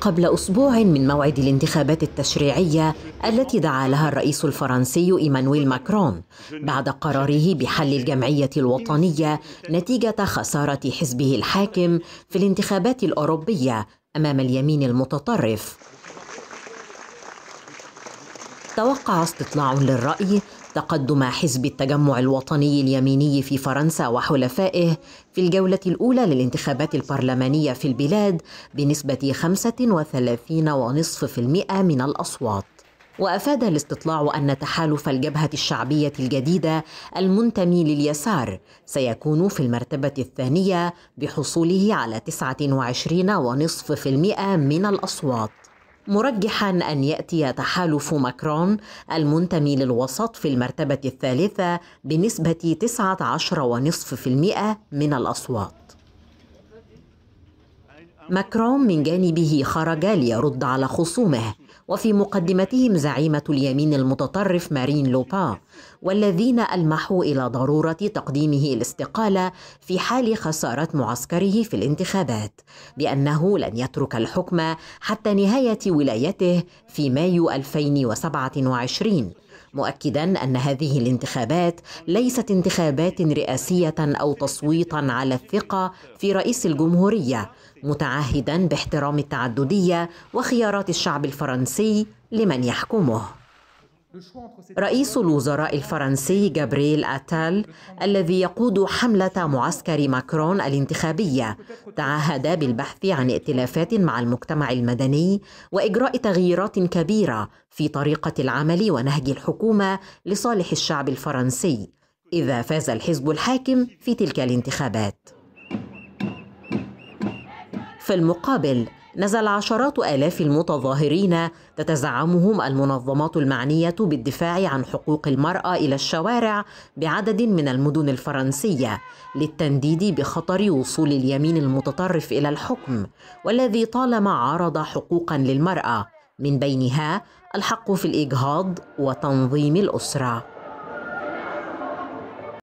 قبل أسبوع من موعد الانتخابات التشريعية التي دعا لها الرئيس الفرنسي إيمانويل ماكرون بعد قراره بحل الجمعية الوطنية نتيجة خسارة حزبه الحاكم في الانتخابات الأوروبية أمام اليمين المتطرف توقع استطلاع للرأي تقدم حزب التجمع الوطني اليميني في فرنسا وحلفائه في الجولة الأولى للانتخابات البرلمانية في البلاد بنسبة 35.5% من الأصوات وافاد الاستطلاع ان تحالف الجبهه الشعبيه الجديده المنتمي لليسار سيكون في المرتبه الثانيه بحصوله على 29.5% من الاصوات مرجحا أن يأتي تحالف ماكرون المنتمي للوسط في المرتبة الثالثة بنسبة 19.5% من الأصوات ماكرون من جانبه خرج ليرد على خصومه وفي مقدمتهم زعيمة اليمين المتطرف مارين لوبا والذين ألمحوا إلى ضرورة تقديمه الاستقالة في حال خسارة معسكره في الانتخابات بأنه لن يترك الحكم حتى نهاية ولايته في مايو 2027 مؤكدا ان هذه الانتخابات ليست انتخابات رئاسيه او تصويتا على الثقه في رئيس الجمهوريه متعهدا باحترام التعدديه وخيارات الشعب الفرنسي لمن يحكمه رئيس الوزراء الفرنسي جابرييل أتال الذي يقود حملة معسكر ماكرون الانتخابية تعهد بالبحث عن ائتلافات مع المجتمع المدني وإجراء تغييرات كبيرة في طريقة العمل ونهج الحكومة لصالح الشعب الفرنسي إذا فاز الحزب الحاكم في تلك الانتخابات في المقابل نزل عشرات آلاف المتظاهرين تتزعمهم المنظمات المعنية بالدفاع عن حقوق المرأة إلى الشوارع بعدد من المدن الفرنسية للتنديد بخطر وصول اليمين المتطرف إلى الحكم والذي طالما عرض حقوقا للمرأة من بينها الحق في الإجهاض وتنظيم الأسرة